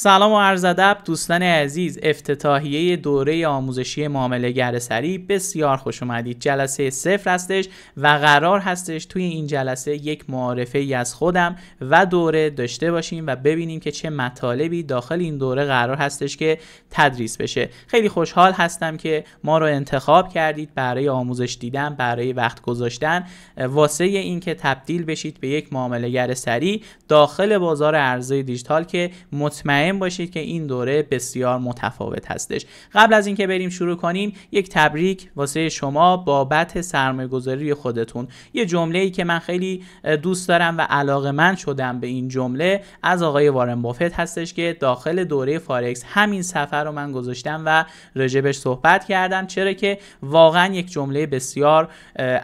سلام و عرض ادب دوستان عزیز افتتاحیه دوره آموزشی معامله سری بسیار خوش اومدید جلسه صفر هستش و قرار هستش توی این جلسه یک معارفه ای از خودم و دوره داشته باشیم و ببینیم که چه مطالبی داخل این دوره قرار هستش که تدریس بشه خیلی خوشحال هستم که ما رو انتخاب کردید برای آموزش دیدن برای وقت گذاشتن واسه اینکه تبدیل بشید به یک معامله گرسری داخل بازار ارزهای دیجیتال که مطمئن مطمئن باشید که این دوره بسیار متفاوت هستش قبل از اینکه بریم شروع کنیم یک تبریک واسه شما بابت سرمایه‌گذاری خودتون یه جمله ای که من خیلی دوست دارم و علاقه من شدم به این جمله از آقای وارن بافت هستش که داخل دوره فارکس همین سفر رو من گذاشتم و رجبش صحبت کردم چرا که واقعا یک جمله بسیار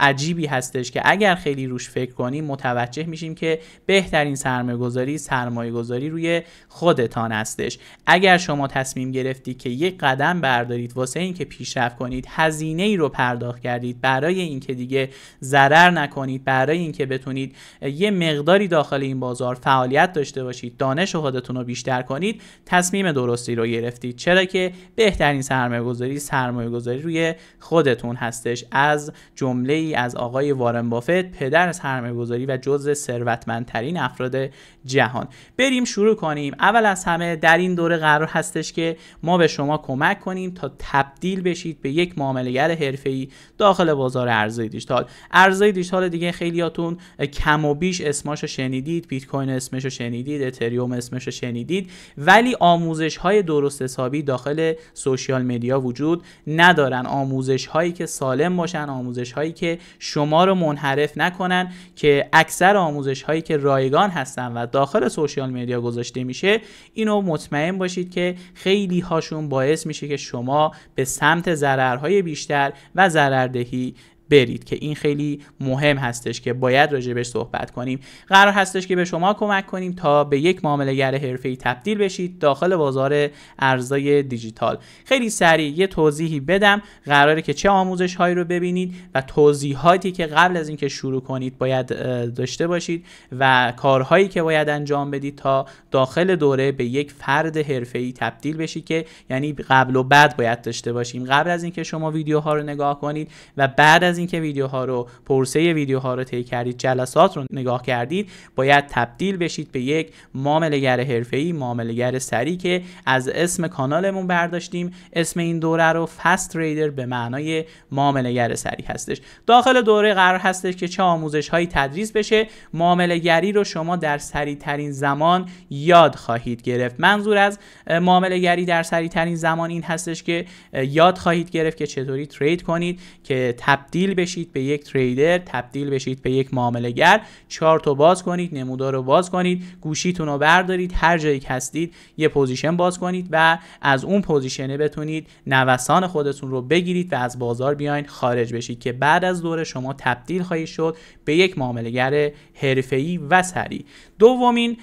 عجیبی هستش که اگر خیلی روش فکر کنیم متوجه میشیم که بهترین سرمایه گذاری روی خودتان هستش اگر شما تصمیم گرفتید که یک قدم بردارید واسه اینکه پیشرفت کنید هزینه ای رو پرداخت کردید برای اینکه دیگه ضرر نکنید برای اینکه بتونید یه مقداری داخل این بازار فعالیت داشته باشید دانش خودتون رو بیشتر کنید تصمیم درستی رو گرفتید چرا که بهترین سرمایه گذاری سرمایه گذاری روی خودتون هستش از جمله ای از آقای وارن بافت پدر سرمایه گذاری و جزء ثروتمندترین افراد جهان بریم شروع کنیم اول از همه در این دوره قرار هستش که ما به شما کمک کنیم تا تبدیل بشید به یک معاملهگر حرفه‌ای داخل بازار ارزهای دیجیتال ارزهای دیجیتال دیگه خیلیاتون کم و بیش اسماشو شنیدید بیت کوین اسمشو شنیدید اتریوم اسمشو شنیدید ولی آموزش های درست حسابی داخل سوشیال مدیا وجود ندارن آموزش هایی که سالم باشن آموزش هایی که شما رو منحرف نکنن که اکثر آموزش هایی که رایگان هستن و داخل سوشیال مدیا گذاشته میشه این اینو مطمئن باشید که خیلی هاشون باعث میشه که شما به سمت ضررهای بیشتر و ضرردهی برید که این خیلی مهم هستش که باید راجبش صحبت کنیم قرار هستش که به شما کمک کنیم تا به یک معامله گر حرفه‌ای تبدیل بشید داخل بازار ارزهای دیجیتال خیلی سریع یه توضیحی بدم قراره که چه آموزش هایی رو ببینید و توضیحاتی که قبل از اینکه شروع کنید باید داشته باشید و کارهایی که باید انجام بدید تا داخل دوره به یک فرد حرفه‌ای تبدیل بشید که یعنی قبل و بعد باید داشته باشیم قبل از اینکه شما ویدیوها رو نگاه کنید و بعد از که ویدیوها رو پرسه ویدیوها رو طی کردید جلسات رو نگاه کردید باید تبدیل بشید به یک معاملهگر حرفه‌ای معاملهگر سری که از اسم کانالمون برداشتیم اسم این دوره رو فست تریدر به معنای معاملهگر سری هستش داخل دوره قرار هستش که چه آموزش هایی تدریس بشه معاملهگری رو شما در سریع ترین زمان یاد خواهید گرفت منظور از معاملهگری در سریع ترین زمان این هستش که یاد خواهید گرفت که چطوری ترید کنید که تبدیل تبدیل بشید به یک تریدر تبدیل بشید به یک معامله گر چارت رو باز کنید نمودار رو باز کنید گوشیتون رو بردارید هر جایی که هستید یه پوزیشن باز کنید و از اون پوزیشنه بتونید نوسان خودتون رو بگیرید و از بازار بیاین خارج بشید که بعد از دوره شما تبدیل خواهید شد به یک معامله گر حرفه‌ای و سری دومین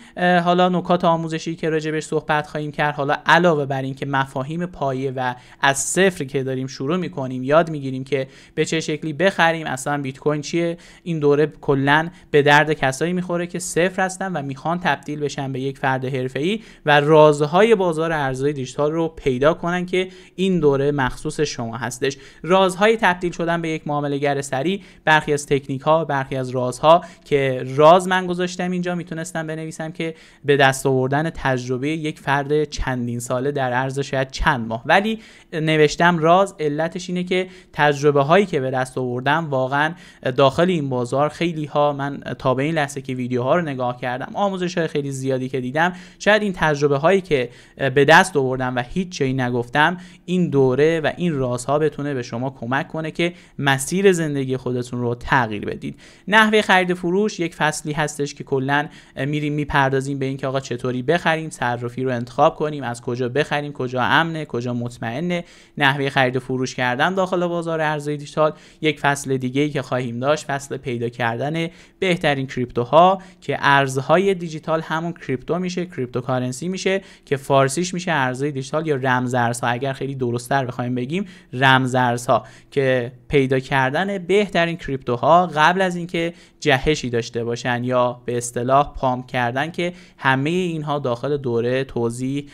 حالا نکات آموزشی که راجبش صحبت خواهیم کرد حالا علاوه بر اینکه مفاهیم پایه و از صفر که داریم شروع میکنیم یاد میگیریم که به چه شکلی بخریم اصلا بیت کوین چیه این دوره کلا به درد کسایی میخوره که صفر هستن و میخوان تبدیل بشن به یک فرد حرفه‌ای و رازهای بازار ارزهای دیجیتال رو پیدا کنن که این دوره مخصوص شما هستش رازهای تبدیل شدن به یک معامله گر سری برخی از تکنیک ها برخی از رازها که راز من گذاشتم اینجا میتونستم بنویسم که به دست آوردن تجربه یک فرد چندین ساله در عرض شاید چند ماه ولی نوشتم راز علتش اینه که تجربه هایی که به دست آوردم واقعا داخل این بازار خیلی ها من تا به این لحظه که ویدیوها رو نگاه کردم آموزش های خیلی زیادی که دیدم شاید این تجربه هایی که به دست آوردم و هیچ چیزی نگفتم این دوره و این رازها بتونه به شما کمک کنه که مسیر زندگی خودتون رو تغییر بدید نحوه خرید فروش یک فصلی هستش که کلا میریم میپردازیم به اینکه آقا چطوری بخریم صرافی رو انتخاب کنیم از کجا بخریم کجا امنه کجا مطمئنه نحوه خرید فروش کردن داخل بازار ارزهای دیجیتال یک یک فصل دیگه که خواهیم داشت فصل پیدا کردن بهترین کریپتوها که ارزهای دیجیتال همون کریپتو میشه کریپتوکارنسی میشه که فارسیش میشه ارزهای دیجیتال یا رمزارزها اگر خیلی درستتر بخوایم بگیم رمزارزها که پیدا کردن بهترین کریپتوها قبل از اینکه جهشی داشته باشن یا به اصطلاح پام کردن که همه اینها داخل دوره توضیح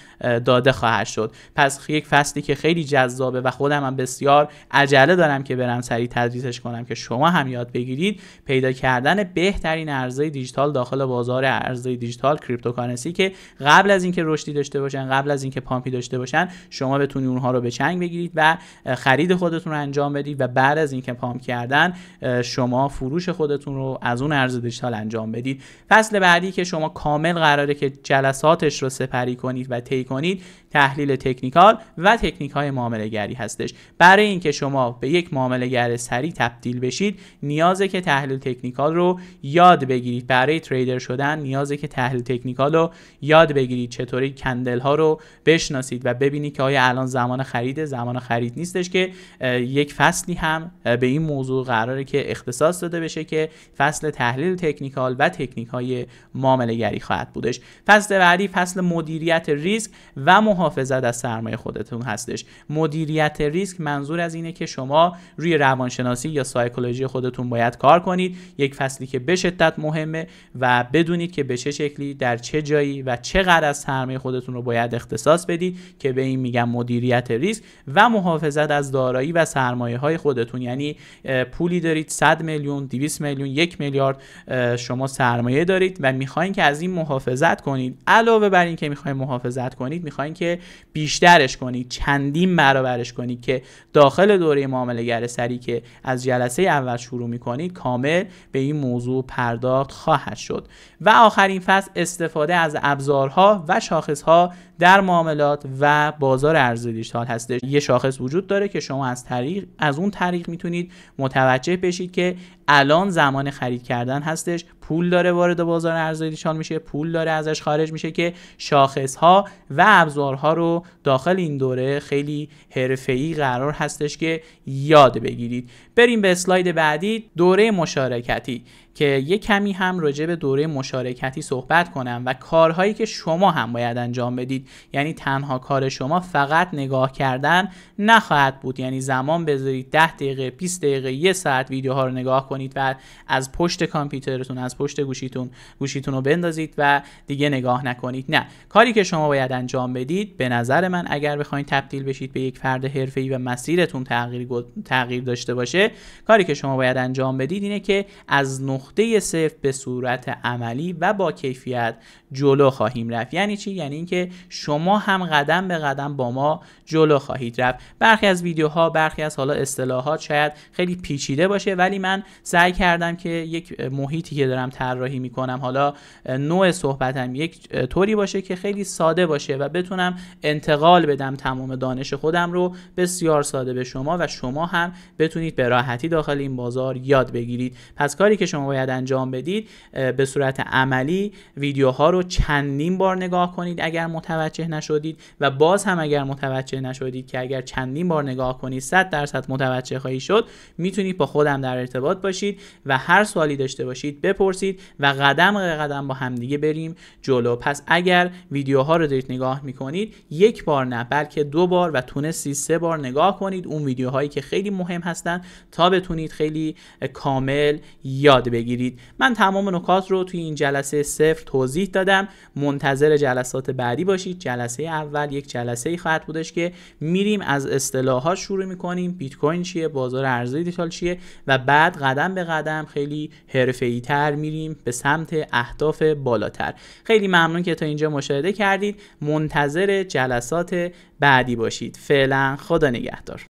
داده خواهد شد پس یک فصلی که خیلی جذابه و خودم هم بسیار عجله دارم که برم سریع تدریسش کنم که شما هم یاد بگیرید پیدا کردن بهترین ارزهای دیجیتال داخل بازار ارزهای دیجیتال کریپتوکارنسی که قبل از اینکه رشدی داشته باشن قبل از اینکه پامپی داشته باشن شما بتونید اونها رو به چنگ بگیرید و خرید خودتون رو انجام بدید و بعد از اینکه پامپ کردن شما فروش خودتون رو از اون ارز دیجیتال انجام بدید فصل بعدی که شما کامل قراره که جلساتش رو سپری کنید و طی کنید تحلیل تکنیکال و تکنیک های معامله گری هستش برای اینکه شما به یک معامله گر تبدیل بشید نیازه که تحلیل تکنیکال رو یاد بگیرید برای تریدر شدن نیازه که تحلیل تکنیکال رو یاد بگیرید چطوری کندل ها رو بشناسید و ببینید که آیا الان زمان خرید زمان خرید نیستش که یک فصلی هم به این موضوع قراره که اختصاص داده بشه که فصل تحلیل تکنیکال و تکنیک های معامله گری خواهد بودش فصل بعدی فصل مدیریت ریسک و محافظت از سرمایه خودتون هستش مدیریت ریسک منظور از اینه که شما روی روانشناسی یا سایکولوژی خودتون باید کار کنید یک فصلی که به شدت مهمه و بدونید که به چه شکلی در چه جایی و چقدر از سرمایه خودتون رو باید اختصاص بدید که به این میگم مدیریت ریسک و محافظت از دارایی و سرمایه های خودتون یعنی پولی دارید 100 میلیون 200 میلیون یک میلیارد شما سرمایه دارید و میخواین که از این محافظت کنید علاوه بر اینکه میخواین محافظت کنید میخواین که بیشترش کنید چندین برابرش کنید که داخل دوره معامله سری که از جلسه اول شروع میکنید کامل به این موضوع پرداخت خواهد شد و آخرین فصل استفاده از ابزارها و شاخصها در معاملات و بازار ارز دیجیتال هستش یه شاخص وجود داره که شما از طریق از اون طریق میتونید متوجه بشید که الان زمان خرید کردن هستش پول داره وارد بازار ارز دیجیتال میشه پول داره ازش خارج میشه که شاخص ها و ابزارها رو داخل این دوره خیلی حرفه‌ای قرار هستش که یاد بگیرید بریم به اسلاید بعدی دوره مشارکتی که یه کمی هم راجع به دوره مشارکتی صحبت کنم و کارهایی که شما هم باید انجام بدید یعنی تنها کار شما فقط نگاه کردن نخواهد بود یعنی زمان بذارید 10 دقیقه 20 دقیقه یه ساعت ویدیوها رو نگاه کنید و از پشت کامپیوترتون از پشت گوشیتون گوشیتون رو بندازید و دیگه نگاه نکنید نه کاری که شما باید انجام بدید به نظر من اگر بخواید تبدیل بشید به یک فرد حرفه‌ای و مسیرتون تغییر تغییر داشته باشه کاری که شما باید انجام بدید اینه که از نخ نقطه صفر به صورت عملی و با کیفیت جلو خواهیم رفت یعنی چی یعنی اینکه شما هم قدم به قدم با ما جلو خواهید رفت برخی از ویدیوها برخی از حالا اصطلاحات شاید خیلی پیچیده باشه ولی من سعی کردم که یک محیطی که دارم طراحی میکنم حالا نوع صحبتم یک طوری باشه که خیلی ساده باشه و بتونم انتقال بدم تمام دانش خودم رو بسیار ساده به شما و شما هم بتونید به راحتی داخل این بازار یاد بگیرید پس کاری که شما باید انجام بدید به صورت عملی ویدیوها رو چندین بار نگاه کنید اگر متوجه نشدید و باز هم اگر متوجه نشدید که اگر چندین بار نگاه کنید 100 درصد متوجه خواهی شد میتونید با خودم در ارتباط باشید و هر سوالی داشته باشید بپرسید و قدم به قدم با همدیگه بریم جلو پس اگر ویدیوها رو دارید نگاه میکنید یک بار نه بلکه دو بار و تونستی سه بار نگاه کنید اون ویدیوهایی که خیلی مهم هستن تا بتونید خیلی کامل یاد بگیرید من تمام نکات رو توی این جلسه صفر توضیح دادم منتظر جلسات بعدی باشید جلسه اول یک جلسه ای خواهد بودش که میریم از اصطلاحات شروع میکنیم بیت کوین چیه بازار ارزی دیجیتال چیه و بعد قدم به قدم خیلی ای تر میریم به سمت اهداف بالاتر خیلی ممنون که تا اینجا مشاهده کردید منتظر جلسات بعدی باشید فعلا خدا نگهدار